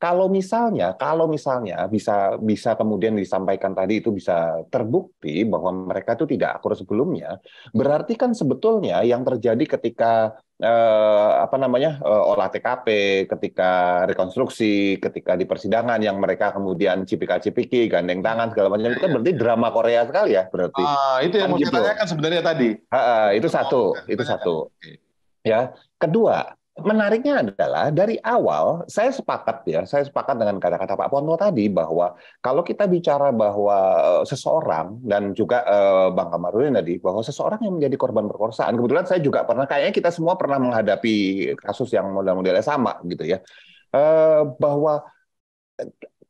Kalau misalnya, kalau misalnya bisa bisa kemudian disampaikan tadi itu bisa terbukti bahwa mereka itu tidak akur sebelumnya, berarti kan sebetulnya yang terjadi ketika eh, apa namanya eh, olah TKP, ketika rekonstruksi, ketika di persidangan yang mereka kemudian cipika-cipiki, gandeng tangan segala macam itu kan iya, berarti iya. drama Korea sekali ya berarti. Ah, itu yang kan mau saya gitu. sebenarnya tadi. Ha, itu satu, itu satu. Ya, kedua menariknya adalah dari awal saya sepakat ya, saya sepakat dengan kata-kata Pak Ponto tadi bahwa kalau kita bicara bahwa eh, seseorang dan juga Bang eh, Bang Kamarudin tadi bahwa seseorang yang menjadi korban perkosaan, kebetulan saya juga pernah kayaknya kita semua pernah menghadapi kasus yang model-modelnya sama gitu ya, eh, bahwa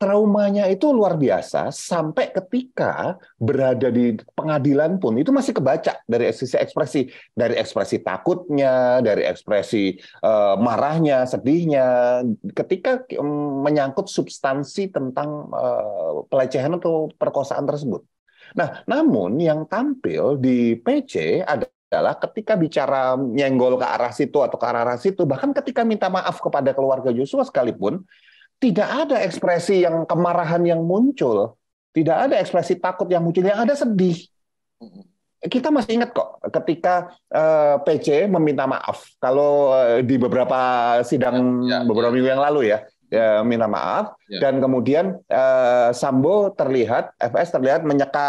traumanya itu luar biasa sampai ketika berada di pengadilan pun itu masih kebaca dari sisi ekspresi dari ekspresi takutnya dari ekspresi uh, marahnya sedihnya ketika um, menyangkut substansi tentang uh, pelecehan atau perkosaan tersebut nah namun yang tampil di PC ada adalah ketika bicara nyenggol ke arah situ atau ke arah, arah situ, bahkan ketika minta maaf kepada keluarga Yosua sekalipun, tidak ada ekspresi yang kemarahan yang muncul, tidak ada ekspresi takut yang muncul, yang ada sedih. Kita masih ingat kok ketika eh, PC meminta maaf kalau eh, di beberapa sidang ya, ya, beberapa ya. minggu yang lalu ya, ya minta maaf ya. dan kemudian eh, Sambo terlihat FS terlihat menyeka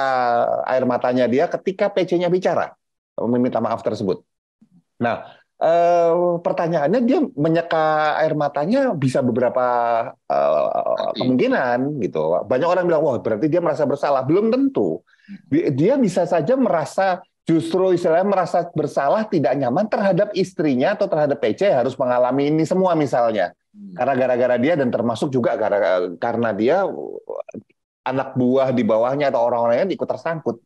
air matanya dia ketika PC-nya bicara meminta maaf tersebut. Nah, Uh, pertanyaannya dia menyeka air matanya bisa beberapa uh, kemungkinan gitu. Banyak orang bilang wah berarti dia merasa bersalah. Belum tentu. Dia bisa saja merasa justru istilahnya merasa bersalah tidak nyaman terhadap istrinya atau terhadap PC harus mengalami ini semua misalnya. Hmm. Karena gara-gara dia dan termasuk juga gara karena dia anak buah di bawahnya atau orang lain ikut tersangkut.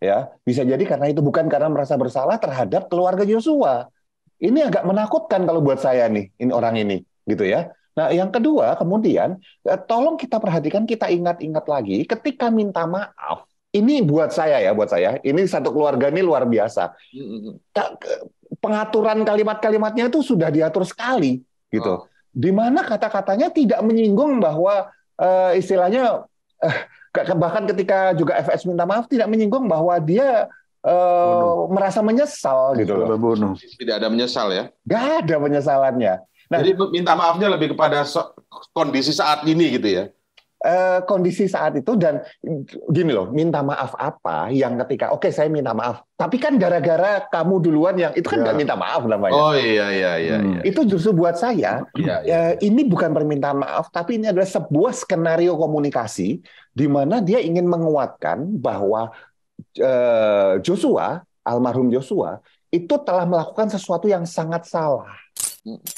Ya, bisa jadi karena itu bukan karena merasa bersalah terhadap keluarga Yosua ini agak menakutkan kalau buat saya nih, ini orang ini, gitu ya. Nah, yang kedua kemudian eh, tolong kita perhatikan, kita ingat-ingat lagi ketika minta maaf. Ini buat saya ya, buat saya. Ini satu keluarga ini luar biasa. Pengaturan kalimat-kalimatnya itu sudah diatur sekali, gitu. Oh. Di mana kata-katanya tidak menyinggung bahwa eh, istilahnya eh, bahkan ketika juga FS minta maaf tidak menyinggung bahwa dia uh, merasa menyesal gitu loh. Bunuh. Tidak ada menyesal ya? Gak ada penyesalannya. Nah, Jadi minta maafnya lebih kepada so kondisi saat ini gitu ya? Uh, kondisi saat itu dan gini loh minta maaf apa yang ketika oke okay, saya minta maaf tapi kan gara-gara kamu duluan yang itu kan nggak ya. minta maaf namanya oh iya iya iya, hmm. iya. itu justru buat saya iya, iya. Uh, ini bukan permintaan maaf tapi ini adalah sebuah skenario komunikasi di mana dia ingin menguatkan bahwa Eh, Joshua, almarhum Joshua, itu telah melakukan sesuatu yang sangat salah. Hmm.